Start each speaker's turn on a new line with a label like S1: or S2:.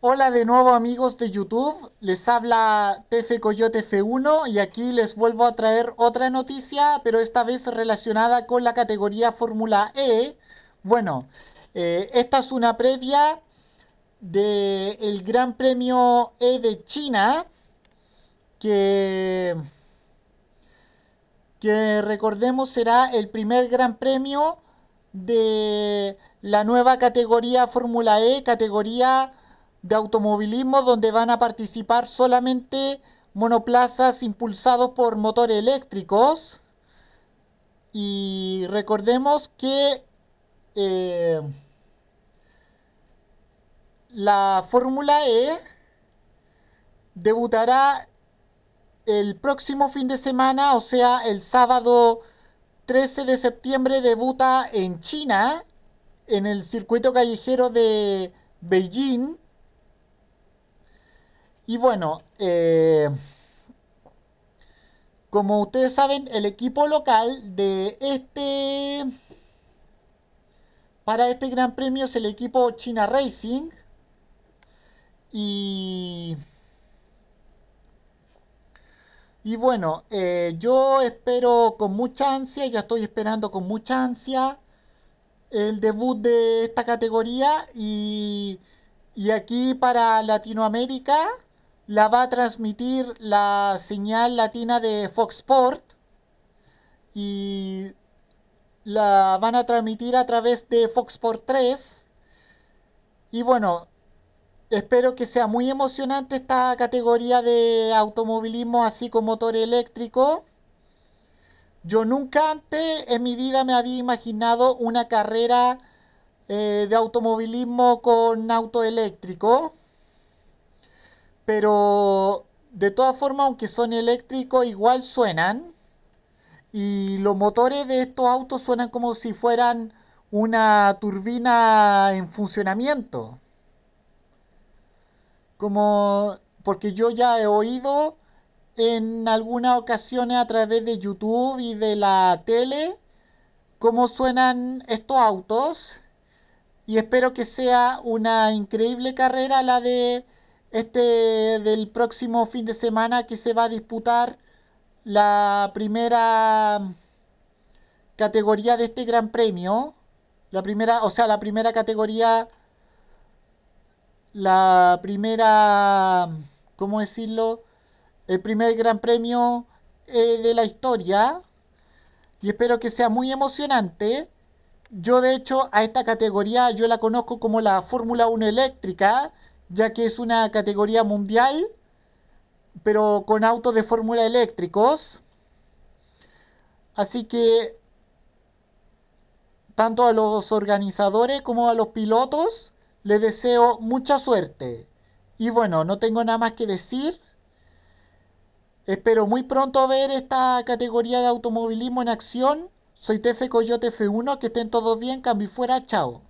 S1: Hola de nuevo amigos de YouTube, les habla TF Coyote F1 y aquí les vuelvo a traer otra noticia, pero esta vez relacionada con la categoría Fórmula E. Bueno, eh, esta es una previa del Gran Premio E de China, que, que recordemos será el primer Gran Premio de la nueva categoría Fórmula E, categoría de automovilismo donde van a participar solamente monoplazas impulsados por motores eléctricos. Y recordemos que eh, la Fórmula E debutará el próximo fin de semana, o sea, el sábado 13 de septiembre debuta en China, en el circuito callejero de Beijing. Y bueno, eh, como ustedes saben, el equipo local de este... Para este gran premio es el equipo China Racing. Y... Y bueno, eh, yo espero con mucha ansia, ya estoy esperando con mucha ansia el debut de esta categoría y, y aquí para Latinoamérica la va a transmitir la señal latina de Fox Sport y la van a transmitir a través de Fox Sport 3. Y bueno, espero que sea muy emocionante esta categoría de automovilismo así con motor eléctrico. Yo nunca antes en mi vida me había imaginado una carrera eh, de automovilismo con auto eléctrico. Pero de todas formas, aunque son eléctricos, igual suenan. Y los motores de estos autos suenan como si fueran una turbina en funcionamiento. Como porque yo ya he oído en algunas ocasiones a través de YouTube y de la tele cómo suenan estos autos. Y espero que sea una increíble carrera la de este del próximo fin de semana que se va a disputar la primera categoría de este gran premio. La primera, o sea, la primera categoría, la primera, ¿cómo decirlo? El primer gran premio eh, de la historia. Y espero que sea muy emocionante. Yo de hecho a esta categoría yo la conozco como la Fórmula 1 eléctrica ya que es una categoría mundial, pero con autos de fórmula eléctricos. Así que tanto a los organizadores como a los pilotos les deseo mucha suerte. Y bueno, no tengo nada más que decir. Espero muy pronto ver esta categoría de automovilismo en acción. Soy Tefe Coyote F1, que estén todos bien, cambio fuera, chao.